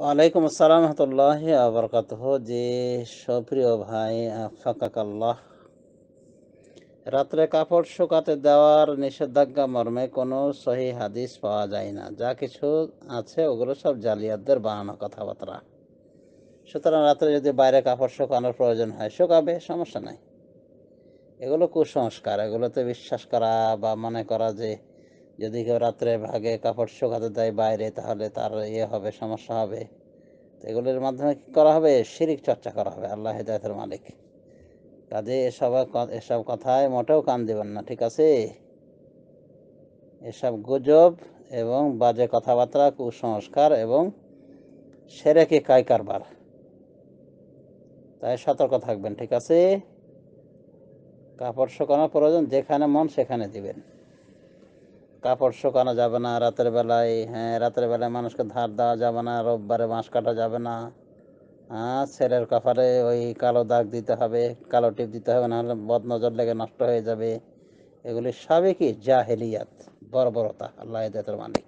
ওয়ালাইকুম আসসালাম রহমতুল্লাহ আবরকাত যে সপ্রিয় ভাই ফাঁকাকাল্লাহ রাত্রে কাপড় শুকাতে দেওয়ার নিষেধাজ্ঞা মর্মে কোনো সহি হাদিস পাওয়া যায় না যা কিছু আছে ওগুলো সব জালিয়াতদের বানানো কথাবার্তা সুতরাং রাত্রে যদি বাইরে কাপড় শুকানোর প্রয়োজন হয় শুকাবে সমস্যা নাই এগুলো কুসংস্কার এগুলোতে বিশ্বাস করা বা মনে করা যে যদি কেউ রাত্রে ভাগে কাপড় শুকাতে দেয় বাইরে তাহলে তার ইয়ে হবে সমস্যা হবে তো এগুলোর মাধ্যমে কী করা হবে শিরিক চর্চা করা হবে আল্লাহ হেদায়তের মালিক কাজে এসব এসব কথায় মোটেও কান দেবেন না ঠিক আছে এসব গুজব এবং বাজে কথাবার্তা কুসংস্কার এবং সেরেকে কায় কারবার তাই সতর্ক থাকবেন ঠিক আছে কাপড় শুকানোর প্রয়োজন যেখানে মন সেখানে দিবেন কাপড় শুকানো যাবে না রাতের বেলায় হ্যাঁ রাতের বেলায় মানুষকে ধার দেওয়া যাবে না রোববারে বাঁশ কাটা যাবে না হ্যাঁ ছেলের কাপড়ে ওই কালো দাগ দিতে হবে কালো টিপ দিতে হবে নাহলে বদনজর লেগে নষ্ট হয়ে যাবে এগুলি সবই কি জাহেলিয়াত বর্বরতা আল্লাহ মালিক